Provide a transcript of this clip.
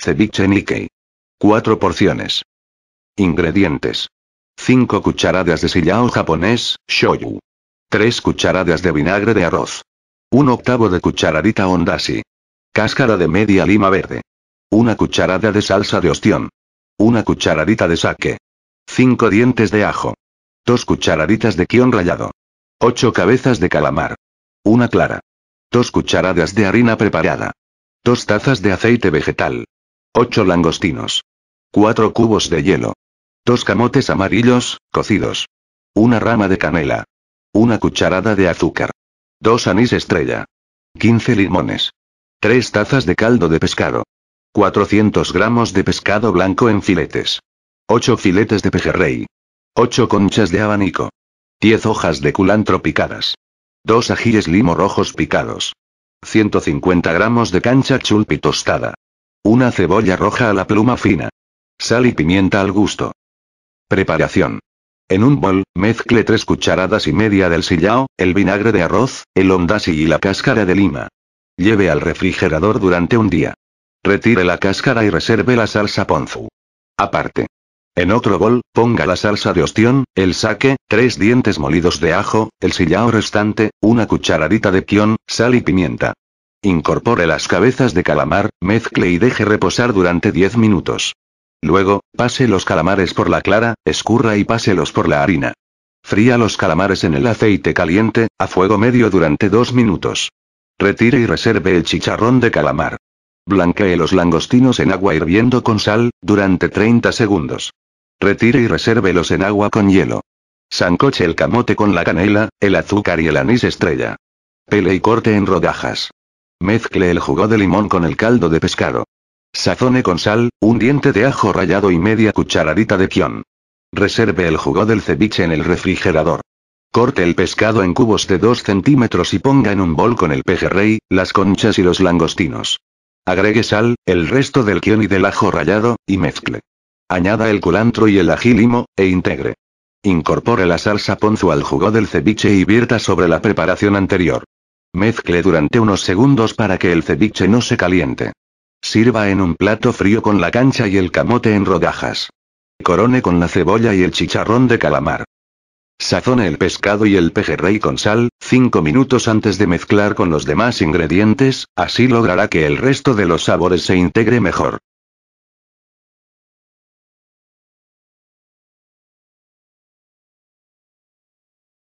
Ceviche Nikkei. 4 porciones. Ingredientes. 5 cucharadas de sillao japonés, shoyu. 3 cucharadas de vinagre de arroz. 1 octavo de cucharadita ondasi. Cáscara de media lima verde. 1 cucharada de salsa de ostión. 1 cucharadita de sake. 5 dientes de ajo. 2 cucharaditas de kion rallado. 8 cabezas de calamar. 1 clara. 2 cucharadas de harina preparada. 2 tazas de aceite vegetal. 8 langostinos. 4 cubos de hielo. 2 camotes amarillos, cocidos. 1 rama de canela. 1 cucharada de azúcar. 2 anís estrella. 15 limones. 3 tazas de caldo de pescado. 400 gramos de pescado blanco en filetes. 8 filetes de pejerrey. 8 conchas de abanico. 10 hojas de culantro picadas. 2 ajíes limo rojos picados. 150 gramos de cancha chulpi tostada. Una cebolla roja a la pluma fina. Sal y pimienta al gusto. Preparación. En un bol, mezcle tres cucharadas y media del sillao, el vinagre de arroz, el ondasi y la cáscara de lima. Lleve al refrigerador durante un día. Retire la cáscara y reserve la salsa ponzu. Aparte. En otro bol, ponga la salsa de ostión, el saque, tres dientes molidos de ajo, el sillao restante, una cucharadita de kion, sal y pimienta. Incorpore las cabezas de calamar, mezcle y deje reposar durante 10 minutos. Luego, pase los calamares por la clara, escurra y páselos por la harina. Fría los calamares en el aceite caliente, a fuego medio durante 2 minutos. Retire y reserve el chicharrón de calamar. Blanquee los langostinos en agua hirviendo con sal, durante 30 segundos. Retire y resérvelos en agua con hielo. Sancoche el camote con la canela, el azúcar y el anís estrella. Pele y corte en rodajas. Mezcle el jugo de limón con el caldo de pescado. Sazone con sal, un diente de ajo rallado y media cucharadita de pión. Reserve el jugo del ceviche en el refrigerador. Corte el pescado en cubos de 2 centímetros y ponga en un bol con el pejerrey, las conchas y los langostinos. Agregue sal, el resto del kión y del ajo rallado, y mezcle. Añada el culantro y el ají limo, e integre. Incorpore la salsa ponzu al jugo del ceviche y vierta sobre la preparación anterior. Mezcle durante unos segundos para que el ceviche no se caliente. Sirva en un plato frío con la cancha y el camote en rodajas. Corone con la cebolla y el chicharrón de calamar. Sazone el pescado y el pejerrey con sal, 5 minutos antes de mezclar con los demás ingredientes, así logrará que el resto de los sabores se integre mejor.